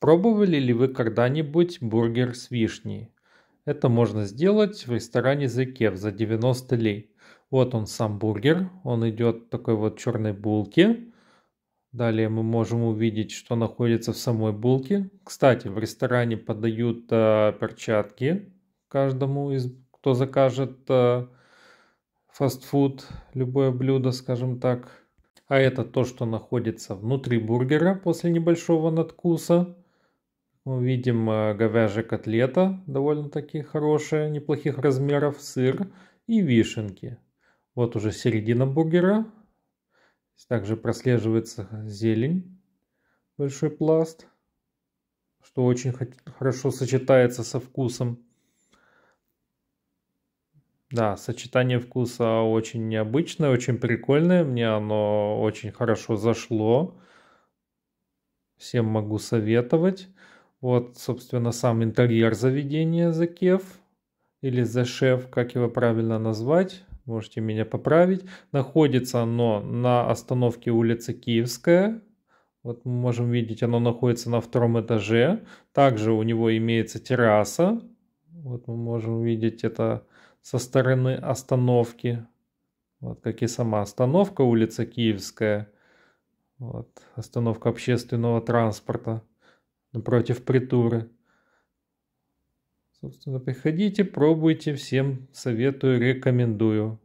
Пробовали ли вы когда-нибудь бургер с вишней? Это можно сделать в ресторане The за 90 лей. Вот он сам бургер, он идет в такой вот черной булке. Далее мы можем увидеть, что находится в самой булке. Кстати, в ресторане подают э, перчатки каждому из кто закажет э, фастфуд, любое блюдо, скажем так. А это то, что находится внутри бургера после небольшого надкуса. Мы видим э, говяжья котлета, довольно-таки хорошая, неплохих размеров, сыр и вишенки. Вот уже середина бургера. Здесь также прослеживается зелень, большой пласт, что очень хорошо сочетается со вкусом. Да, сочетание вкуса очень необычное, очень прикольное. Мне оно очень хорошо зашло. Всем могу советовать. Вот, собственно, сам интерьер заведения The Kev или The Chef, как его правильно назвать, можете меня поправить. Находится оно на остановке улицы Киевская. Вот мы можем видеть, оно находится на втором этаже. Также у него имеется терраса. Вот мы можем видеть это со стороны остановки. Вот как и сама остановка улица Киевская. Вот, остановка общественного транспорта напротив притуры. Собственно, приходите, пробуйте, всем советую, рекомендую.